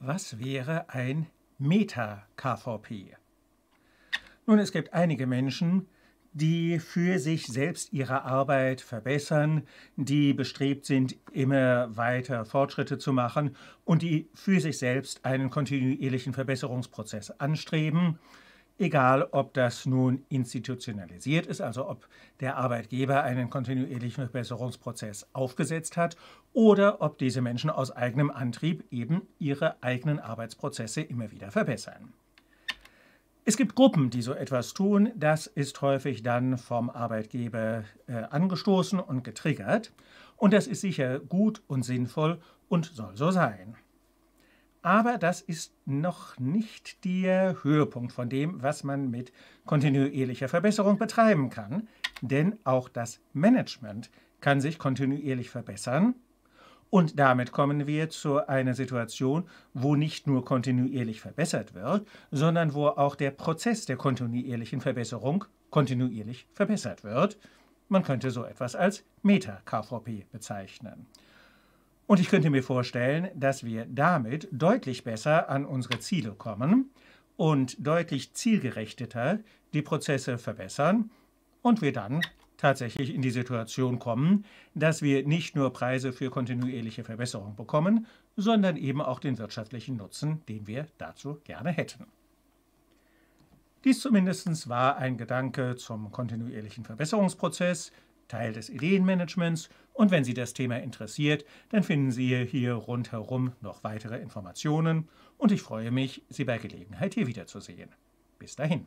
Was wäre ein Meta-KVP? Nun, es gibt einige Menschen, die für sich selbst ihre Arbeit verbessern, die bestrebt sind, immer weiter Fortschritte zu machen und die für sich selbst einen kontinuierlichen Verbesserungsprozess anstreben egal ob das nun institutionalisiert ist, also ob der Arbeitgeber einen kontinuierlichen Verbesserungsprozess aufgesetzt hat oder ob diese Menschen aus eigenem Antrieb eben ihre eigenen Arbeitsprozesse immer wieder verbessern. Es gibt Gruppen, die so etwas tun. Das ist häufig dann vom Arbeitgeber äh, angestoßen und getriggert. Und das ist sicher gut und sinnvoll und soll so sein. Aber das ist noch nicht der Höhepunkt von dem, was man mit kontinuierlicher Verbesserung betreiben kann, denn auch das Management kann sich kontinuierlich verbessern. Und damit kommen wir zu einer Situation, wo nicht nur kontinuierlich verbessert wird, sondern wo auch der Prozess der kontinuierlichen Verbesserung kontinuierlich verbessert wird. Man könnte so etwas als Meta-KVP bezeichnen. Und ich könnte mir vorstellen, dass wir damit deutlich besser an unsere Ziele kommen und deutlich zielgerechteter die Prozesse verbessern und wir dann tatsächlich in die Situation kommen, dass wir nicht nur Preise für kontinuierliche Verbesserung bekommen, sondern eben auch den wirtschaftlichen Nutzen, den wir dazu gerne hätten. Dies zumindest war ein Gedanke zum kontinuierlichen Verbesserungsprozess, Teil des Ideenmanagements. Und wenn Sie das Thema interessiert, dann finden Sie hier rundherum noch weitere Informationen. Und ich freue mich, Sie bei Gelegenheit hier wiederzusehen. Bis dahin.